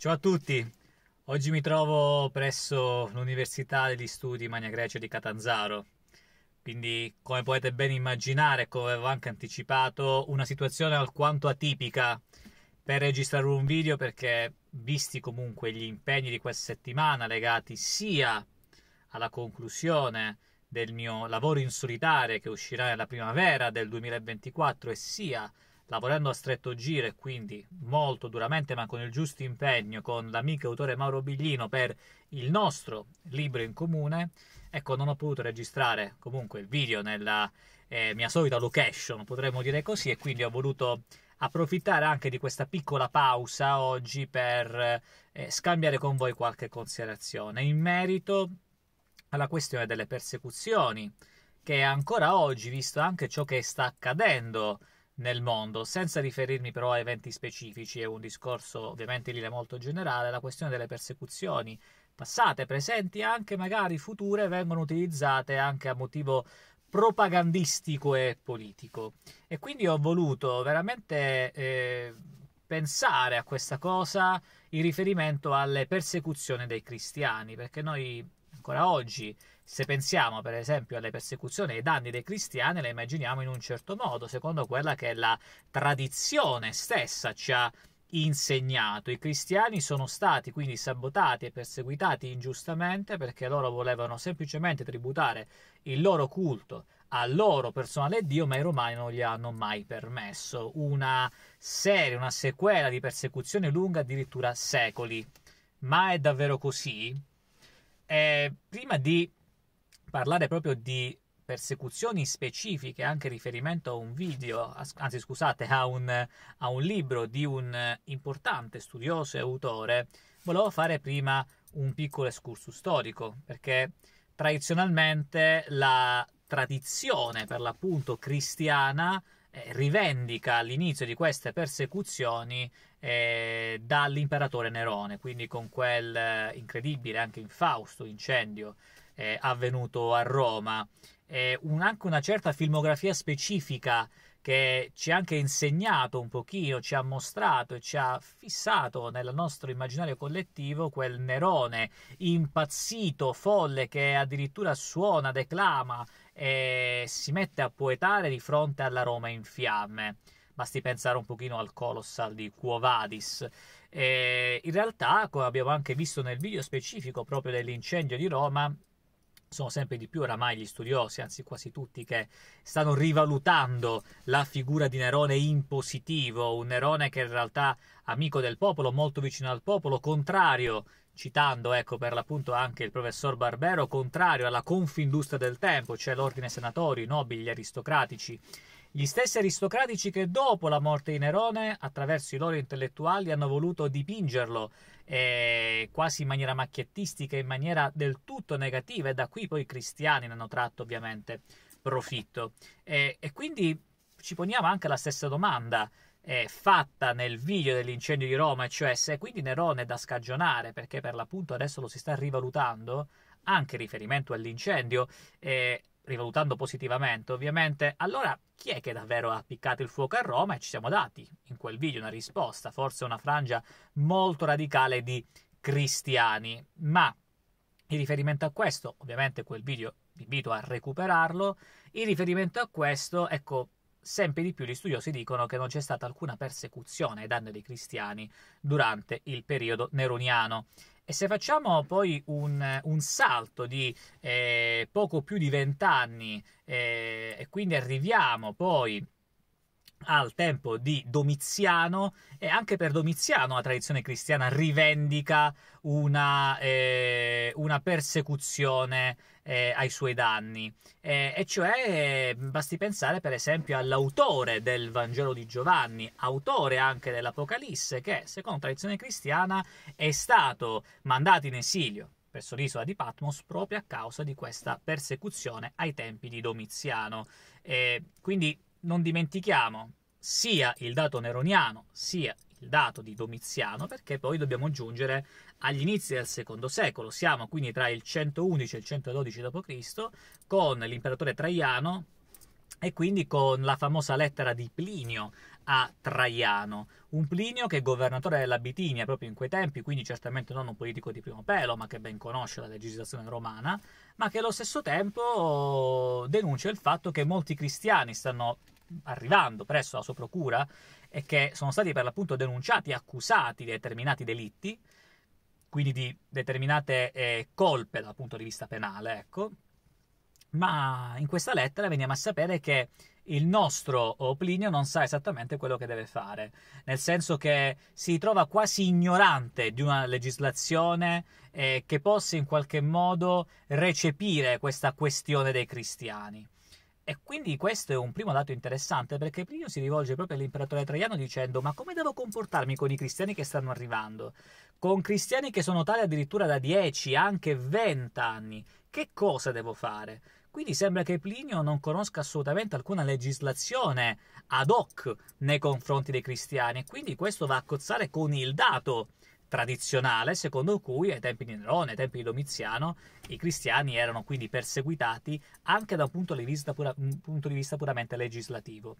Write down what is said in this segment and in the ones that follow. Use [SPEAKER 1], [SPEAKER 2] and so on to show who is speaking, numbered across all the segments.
[SPEAKER 1] Ciao a tutti, oggi mi trovo presso l'Università degli Studi Magna Grecia di Catanzaro. Quindi, come potete ben immaginare, come avevo anche anticipato, una situazione alquanto atipica per registrare un video perché, visti comunque gli impegni di questa settimana legati sia alla conclusione del mio lavoro in solitaria che uscirà nella primavera del 2024 e sia lavorando a stretto giro e quindi molto duramente ma con il giusto impegno con l'amico autore Mauro Biglino per il nostro libro in comune, ecco non ho potuto registrare comunque il video nella eh, mia solita location, potremmo dire così, e quindi ho voluto approfittare anche di questa piccola pausa oggi per eh, scambiare con voi qualche considerazione in merito alla questione delle persecuzioni, che ancora oggi, visto anche ciò che sta accadendo, nel mondo. Senza riferirmi però a eventi specifici, è un discorso ovviamente lì molto generale, la questione delle persecuzioni passate, presenti e anche magari future vengono utilizzate anche a motivo propagandistico e politico. E quindi ho voluto veramente eh, pensare a questa cosa in riferimento alle persecuzioni dei cristiani, perché noi ancora oggi se pensiamo per esempio alle persecuzioni e ai danni dei cristiani, le immaginiamo in un certo modo, secondo quella che la tradizione stessa ci ha insegnato. I cristiani sono stati quindi sabotati e perseguitati ingiustamente perché loro volevano semplicemente tributare il loro culto al loro personale Dio, ma i romani non gli hanno mai permesso. Una serie, una sequela di persecuzioni lunga addirittura secoli. Ma è davvero così? E eh, prima di parlare proprio di persecuzioni specifiche, anche riferimento a un video, anzi scusate, a un, a un libro di un importante studioso e autore, volevo fare prima un piccolo escursus storico, perché tradizionalmente la tradizione, per l'appunto, cristiana eh, rivendica l'inizio di queste persecuzioni eh, dall'imperatore Nerone, quindi con quel eh, incredibile, anche infausto incendio eh, avvenuto a Roma, E un, anche una certa filmografia specifica che ci ha anche insegnato un pochino, ci ha mostrato e ci ha fissato nel nostro immaginario collettivo quel Nerone impazzito, folle, che addirittura suona, declama e si mette a poetare di fronte alla Roma in fiamme. Basti pensare un pochino al Colossal di Quo Vadis. E in realtà, come abbiamo anche visto nel video specifico proprio dell'incendio di Roma, sono sempre di più oramai gli studiosi, anzi quasi tutti, che stanno rivalutando la figura di Nerone in positivo, un Nerone che in realtà amico del popolo, molto vicino al popolo, contrario, citando ecco per l'appunto anche il professor Barbero, contrario alla confindustria del tempo, cioè l'ordine senatorio, i nobili, gli aristocratici, gli stessi aristocratici che dopo la morte di Nerone, attraverso i loro intellettuali, hanno voluto dipingerlo eh, quasi in maniera macchiettistica, in maniera del tutto negativa, e da qui poi i cristiani ne hanno tratto ovviamente profitto. Eh, e quindi ci poniamo anche la stessa domanda eh, fatta nel video dell'incendio di Roma, cioè se quindi Nerone è da scagionare, perché per l'appunto adesso lo si sta rivalutando, anche riferimento all'incendio, eh, rivalutando positivamente ovviamente, allora chi è che davvero ha piccato il fuoco a Roma e ci siamo dati in quel video una risposta, forse una frangia molto radicale di cristiani, ma in riferimento a questo, ovviamente quel video vi invito a recuperarlo, in riferimento a questo, ecco, sempre di più gli studiosi dicono che non c'è stata alcuna persecuzione ai danni dei cristiani durante il periodo neroniano e se facciamo poi un, un salto di eh, poco più di vent'anni eh, e quindi arriviamo poi al tempo di Domiziano e anche per Domiziano la tradizione cristiana rivendica una, eh, una persecuzione eh, ai suoi danni. Eh, e cioè, mm, basti pensare per esempio all'autore del Vangelo di Giovanni, autore anche dell'Apocalisse, che secondo tradizione cristiana è stato mandato in esilio presso l'isola di Patmos proprio a causa di questa persecuzione ai tempi di Domiziano. Eh, quindi non dimentichiamo sia il dato neroniano sia il dato di Domiziano, perché poi dobbiamo giungere agli inizi del secondo secolo. Siamo quindi tra il 111 e il 112 d.C. con l'imperatore Traiano e quindi con la famosa lettera di Plinio a Traiano, un Plinio che è governatore della Bitinia proprio in quei tempi, quindi certamente non un politico di primo pelo, ma che ben conosce la legislazione romana, ma che allo stesso tempo denuncia il fatto che molti cristiani stanno arrivando presso la sua procura e che sono stati per l'appunto denunciati e accusati di determinati delitti, quindi di determinate eh, colpe dal punto di vista penale, ecco. Ma in questa lettera veniamo a sapere che il nostro Plinio non sa esattamente quello che deve fare, nel senso che si trova quasi ignorante di una legislazione eh, che possa in qualche modo recepire questa questione dei cristiani. E quindi questo è un primo dato interessante perché Plinio si rivolge proprio all'imperatore Traiano dicendo ma come devo comportarmi con i cristiani che stanno arrivando? Con cristiani che sono tali addirittura da 10, anche 20 anni, che cosa devo fare? Quindi sembra che Plinio non conosca assolutamente alcuna legislazione ad hoc nei confronti dei cristiani e quindi questo va a cozzare con il dato tradizionale secondo cui ai tempi di Nerone, ai tempi di Domiziano, i cristiani erano quindi perseguitati anche da un punto di vista, pura, punto di vista puramente legislativo.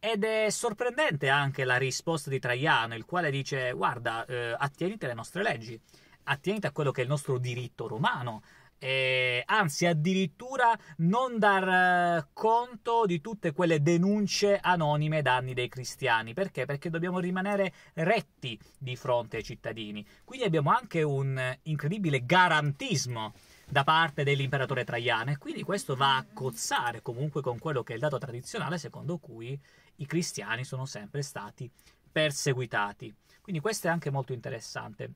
[SPEAKER 1] Ed è sorprendente anche la risposta di Traiano, il quale dice: Guarda, eh, attieniti alle nostre leggi, attienite a quello che è il nostro diritto romano, eh, anzi addirittura non dar eh, conto di tutte quelle denunce anonime danni dei cristiani. Perché? Perché dobbiamo rimanere retti di fronte ai cittadini. Quindi abbiamo anche un incredibile garantismo da parte dell'imperatore Traiano e quindi questo va a cozzare comunque con quello che è il dato tradizionale secondo cui i cristiani sono sempre stati perseguitati. Quindi questo è anche molto interessante.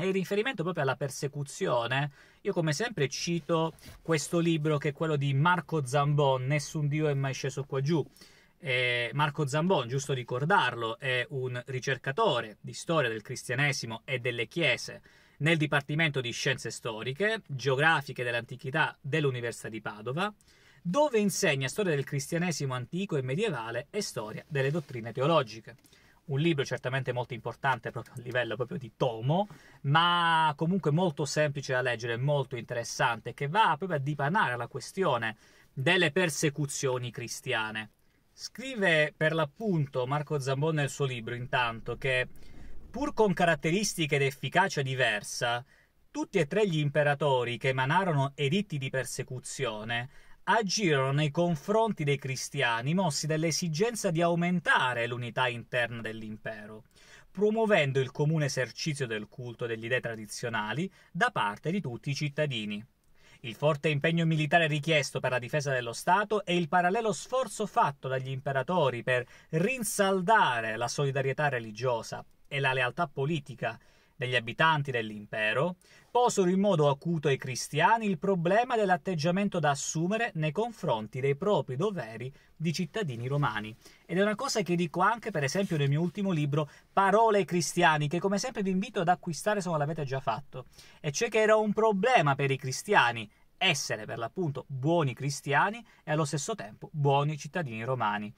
[SPEAKER 1] E in riferimento proprio alla persecuzione, io come sempre cito questo libro che è quello di Marco Zambon, Nessun Dio è mai sceso qua giù. Eh, Marco Zambon, giusto ricordarlo, è un ricercatore di storia del cristianesimo e delle chiese nel Dipartimento di Scienze Storiche, Geografiche dell'Antichità dell'Università di Padova, dove insegna storia del cristianesimo antico e medievale e storia delle dottrine teologiche un libro certamente molto importante proprio a livello proprio di tomo, ma comunque molto semplice da leggere, molto interessante, che va proprio a dipanare la questione delle persecuzioni cristiane. Scrive per l'appunto Marco Zambon nel suo libro intanto che pur con caratteristiche ed efficacia diversa, tutti e tre gli imperatori che emanarono editti di persecuzione agirono nei confronti dei cristiani mossi dall'esigenza di aumentare l'unità interna dell'impero, promuovendo il comune esercizio del culto degli dei tradizionali da parte di tutti i cittadini. Il forte impegno militare richiesto per la difesa dello Stato e il parallelo sforzo fatto dagli imperatori per rinsaldare la solidarietà religiosa e la lealtà politica degli abitanti dell'impero, posero in modo acuto ai cristiani il problema dell'atteggiamento da assumere nei confronti dei propri doveri di cittadini romani. Ed è una cosa che dico anche, per esempio, nel mio ultimo libro, Parole ai cristiani, che come sempre vi invito ad acquistare se non l'avete già fatto. E cioè che era un problema per i cristiani essere per l'appunto buoni cristiani e allo stesso tempo buoni cittadini romani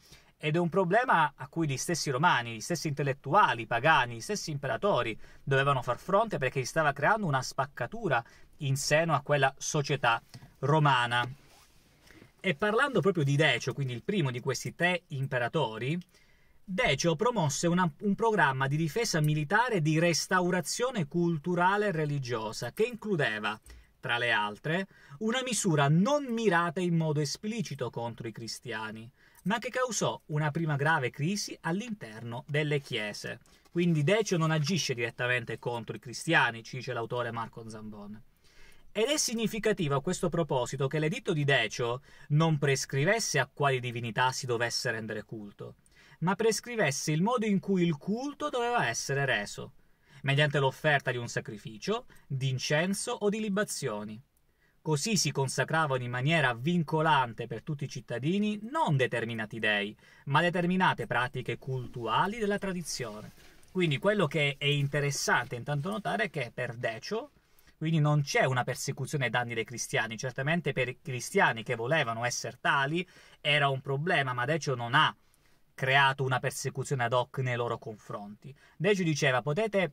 [SPEAKER 1] ed è un problema a cui gli stessi romani, gli stessi intellettuali pagani, gli stessi imperatori dovevano far fronte perché si stava creando una spaccatura in seno a quella società romana. E parlando proprio di Decio, quindi il primo di questi tre imperatori, Decio promosse una, un programma di difesa militare e di restaurazione culturale e religiosa che includeva, tra le altre, una misura non mirata in modo esplicito contro i cristiani, ma che causò una prima grave crisi all'interno delle chiese. Quindi Decio non agisce direttamente contro i cristiani, ci dice l'autore Marco Zambon. Ed è significativo a questo proposito che l'editto di Decio non prescrivesse a quali divinità si dovesse rendere culto, ma prescrivesse il modo in cui il culto doveva essere reso, mediante l'offerta di un sacrificio, di incenso o di libazioni. Così si consacravano in maniera vincolante per tutti i cittadini non determinati dei, ma determinate pratiche cultuali della tradizione. Quindi quello che è interessante intanto notare è che per Decio, quindi non c'è una persecuzione ai danni dei cristiani, certamente per i cristiani che volevano essere tali era un problema, ma Decio non ha creato una persecuzione ad hoc nei loro confronti. Decio diceva potete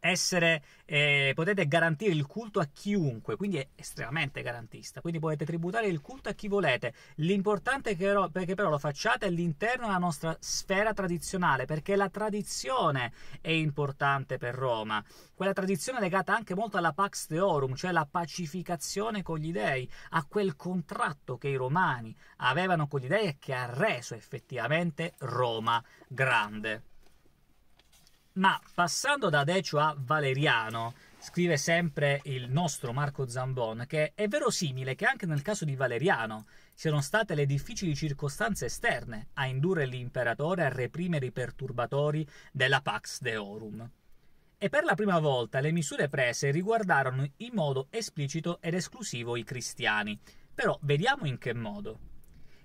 [SPEAKER 1] essere, eh, potete garantire il culto a chiunque, quindi è estremamente garantista, quindi potete tributare il culto a chi volete. L'importante è che, che però lo facciate all'interno della nostra sfera tradizionale, perché la tradizione è importante per Roma, quella tradizione legata anche molto alla Pax Deorum, cioè la pacificazione con gli dei, a quel contratto che i romani avevano con gli dei e che ha reso effettivamente Roma grande. Ma passando da Decio a Valeriano, scrive sempre il nostro Marco Zambon che è verosimile che anche nel caso di Valeriano siano state le difficili circostanze esterne a indurre l'imperatore a reprimere i perturbatori della Pax Deorum. E per la prima volta le misure prese riguardarono in modo esplicito ed esclusivo i cristiani. Però vediamo in che modo.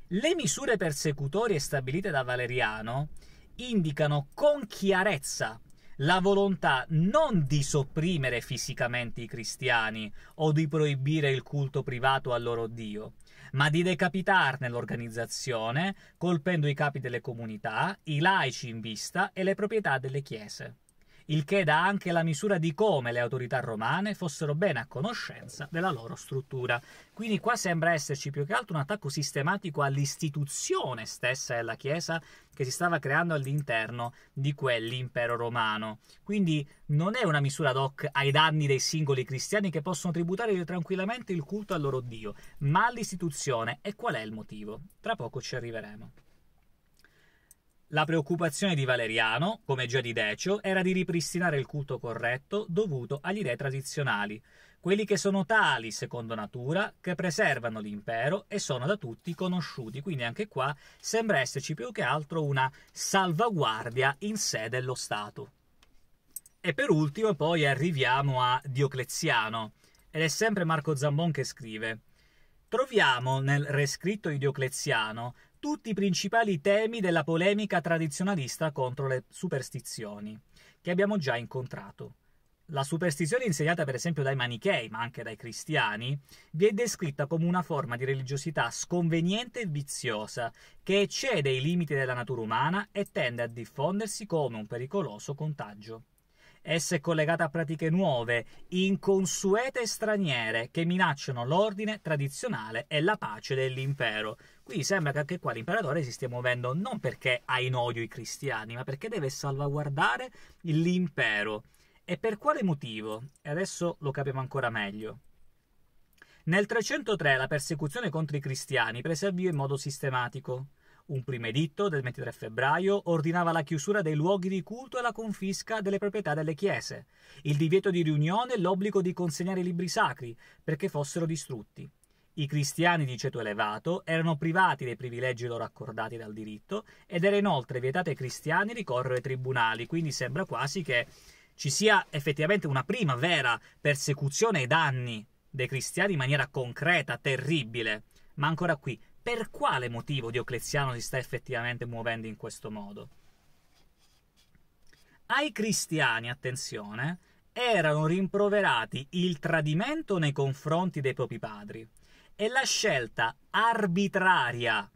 [SPEAKER 1] Le misure persecutorie stabilite da Valeriano indicano con chiarezza la volontà non di sopprimere fisicamente i cristiani o di proibire il culto privato al loro Dio, ma di decapitarne l'organizzazione, colpendo i capi delle comunità, i laici in vista e le proprietà delle chiese il che dà anche la misura di come le autorità romane fossero bene a conoscenza della loro struttura. Quindi qua sembra esserci più che altro un attacco sistematico all'istituzione stessa della Chiesa che si stava creando all'interno di quell'impero romano. Quindi non è una misura ad hoc ai danni dei singoli cristiani che possono tributare tranquillamente il culto al loro Dio, ma all'istituzione. E qual è il motivo? Tra poco ci arriveremo. La preoccupazione di Valeriano, come già di Decio, era di ripristinare il culto corretto dovuto agli dei tradizionali, quelli che sono tali, secondo natura, che preservano l'impero e sono da tutti conosciuti. Quindi anche qua sembra esserci più che altro una salvaguardia in sé dello Stato. E per ultimo poi arriviamo a Diocleziano, ed è sempre Marco Zambon che scrive troviamo nel rescritto di Diocleziano tutti i principali temi della polemica tradizionalista contro le superstizioni, che abbiamo già incontrato. La superstizione insegnata per esempio dai manichei, ma anche dai cristiani, vi è descritta come una forma di religiosità sconveniente e viziosa, che eccede i limiti della natura umana e tende a diffondersi come un pericoloso contagio essa è collegata a pratiche nuove, inconsuete e straniere che minacciano l'ordine tradizionale e la pace dell'impero. Qui sembra che anche qua l'imperatore si stia muovendo non perché ha in odio i cristiani, ma perché deve salvaguardare l'impero. E per quale motivo? E adesso lo capiamo ancora meglio. Nel 303 la persecuzione contro i cristiani prese avvio in modo sistematico. Un primo editto del 23 febbraio ordinava la chiusura dei luoghi di culto e la confisca delle proprietà delle chiese, il divieto di riunione e l'obbligo di consegnare i libri sacri perché fossero distrutti. I cristiani di ceto elevato erano privati dei privilegi loro accordati dal diritto ed era inoltre vietato ai cristiani ricorrere ai tribunali, quindi sembra quasi che ci sia effettivamente una prima vera persecuzione e danni dei cristiani in maniera concreta, terribile. Ma ancora qui per quale motivo Diocleziano si sta effettivamente muovendo in questo modo? Ai cristiani, attenzione, erano rimproverati il tradimento nei confronti dei propri padri e la scelta arbitraria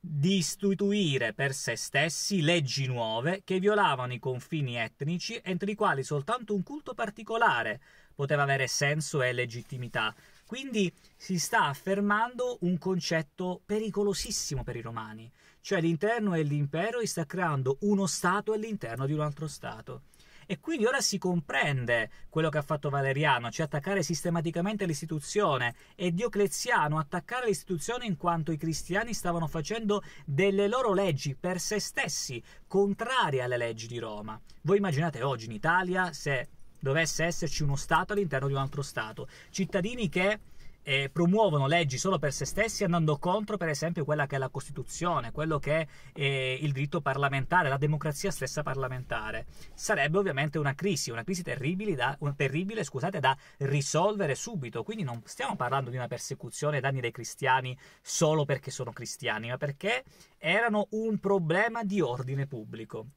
[SPEAKER 1] di istituire per se stessi leggi nuove che violavano i confini etnici entro i quali soltanto un culto particolare poteva avere senso e legittimità, quindi si sta affermando un concetto pericolosissimo per i romani, cioè l'interno e l'impero e sta creando uno Stato all'interno di un altro Stato. E quindi ora si comprende quello che ha fatto Valeriano, cioè attaccare sistematicamente l'istituzione, e Diocleziano attaccare l'istituzione in quanto i cristiani stavano facendo delle loro leggi per se stessi, contrarie alle leggi di Roma. Voi immaginate oggi in Italia se dovesse esserci uno Stato all'interno di un altro Stato. Cittadini che eh, promuovono leggi solo per se stessi andando contro per esempio quella che è la Costituzione, quello che è eh, il diritto parlamentare, la democrazia stessa parlamentare. Sarebbe ovviamente una crisi, una crisi terribile da, un, terribile, scusate, da risolvere subito, quindi non stiamo parlando di una persecuzione ai danni dei cristiani solo perché sono cristiani, ma perché erano un problema di ordine pubblico.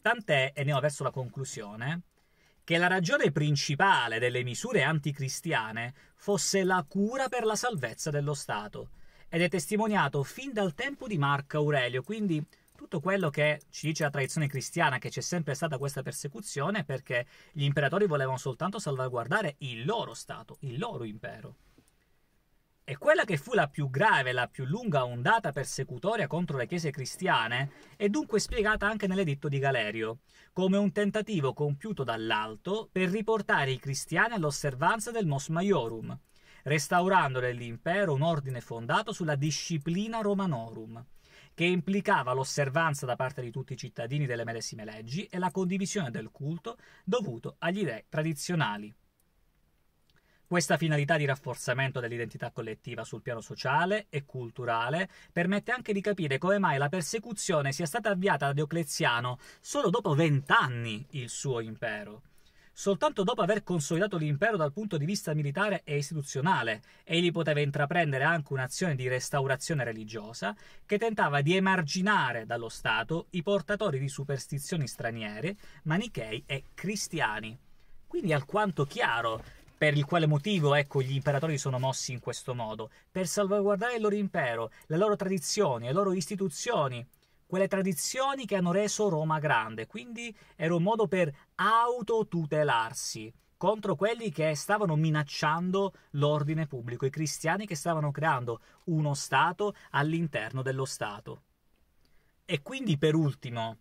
[SPEAKER 1] Tant'è, e ne ho verso la conclusione, che la ragione principale delle misure anticristiane fosse la cura per la salvezza dello Stato, ed è testimoniato fin dal tempo di Marco Aurelio, quindi tutto quello che ci dice la tradizione cristiana che c'è sempre stata questa persecuzione perché gli imperatori volevano soltanto salvaguardare il loro Stato, il loro impero. E quella che fu la più grave, la più lunga ondata persecutoria contro le chiese cristiane è dunque spiegata anche nell'editto di Galerio, come un tentativo compiuto dall'alto per riportare i cristiani all'osservanza del Mos Maiorum, restaurando nell'impero un ordine fondato sulla disciplina romanorum, che implicava l'osservanza da parte di tutti i cittadini delle medesime leggi e la condivisione del culto dovuto agli dei tradizionali. Questa finalità di rafforzamento dell'identità collettiva sul piano sociale e culturale permette anche di capire come mai la persecuzione sia stata avviata da Diocleziano solo dopo vent'anni il suo impero. Soltanto dopo aver consolidato l'impero dal punto di vista militare e istituzionale, egli poteva intraprendere anche un'azione di restaurazione religiosa che tentava di emarginare dallo Stato i portatori di superstizioni straniere, manichei e cristiani. Quindi alquanto chiaro per il quale motivo ecco, gli imperatori sono mossi in questo modo, per salvaguardare il loro impero, le loro tradizioni, le loro istituzioni, quelle tradizioni che hanno reso Roma grande, quindi era un modo per autotutelarsi contro quelli che stavano minacciando l'ordine pubblico, i cristiani che stavano creando uno Stato all'interno dello Stato. E quindi per ultimo,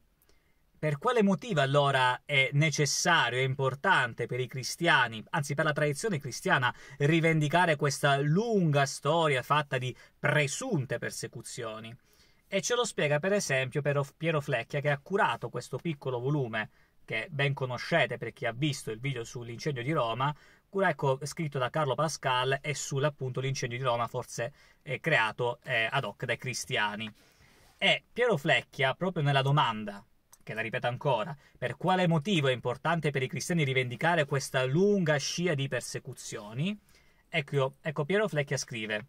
[SPEAKER 1] per quale motivo allora è necessario, è importante per i cristiani, anzi per la tradizione cristiana, rivendicare questa lunga storia fatta di presunte persecuzioni? E ce lo spiega per esempio Piero Flecchia che ha curato questo piccolo volume che ben conoscete per chi ha visto il video sull'incendio di Roma, ecco, scritto da Carlo Pascal e sull'appunto l'incendio di Roma forse eh, creato eh, ad hoc dai cristiani. E Piero Flecchia proprio nella domanda che la ripeto ancora, per quale motivo è importante per i cristiani rivendicare questa lunga scia di persecuzioni? Ecco, ecco Piero Flecchia scrive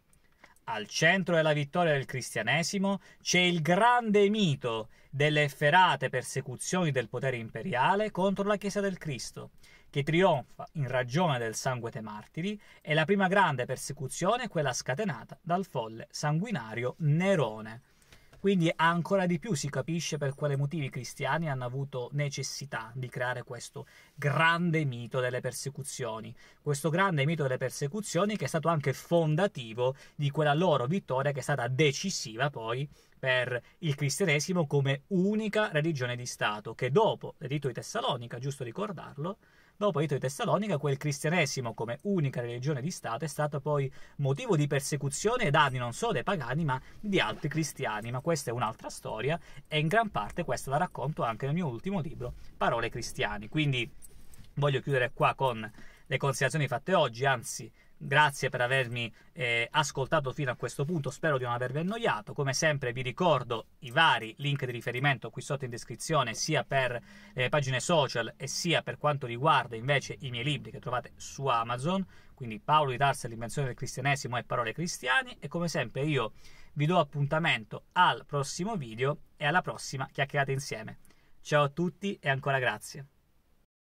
[SPEAKER 1] al centro della vittoria del cristianesimo c'è il grande mito delle efferate persecuzioni del potere imperiale contro la Chiesa del Cristo, che trionfa in ragione del sangue dei martiri e la prima grande persecuzione è quella scatenata dal folle sanguinario Nerone. Quindi ancora di più si capisce per quale motivi i cristiani hanno avuto necessità di creare questo grande mito delle persecuzioni, questo grande mito delle persecuzioni che è stato anche fondativo di quella loro vittoria che è stata decisiva poi per il cristianesimo come unica religione di Stato, che dopo il di Tessalonica, giusto ricordarlo, Dopo i di Tessalonica, quel cristianesimo come unica religione di Stato è stato poi motivo di persecuzione e danni non solo dei pagani ma di altri cristiani, ma questa è un'altra storia e in gran parte questa la racconto anche nel mio ultimo libro, Parole cristiani. Quindi voglio chiudere qua con le considerazioni fatte oggi, anzi grazie per avermi eh, ascoltato fino a questo punto, spero di non avervi annoiato. Come sempre vi ricordo i vari link di riferimento qui sotto in descrizione, sia per eh, pagine social e sia per quanto riguarda invece i miei libri che trovate su Amazon, quindi Paolo di Tarsa, l'invenzione del cristianesimo e parole cristiane e come sempre io vi do appuntamento al prossimo video e alla prossima chiacchierata insieme. Ciao a tutti e ancora grazie.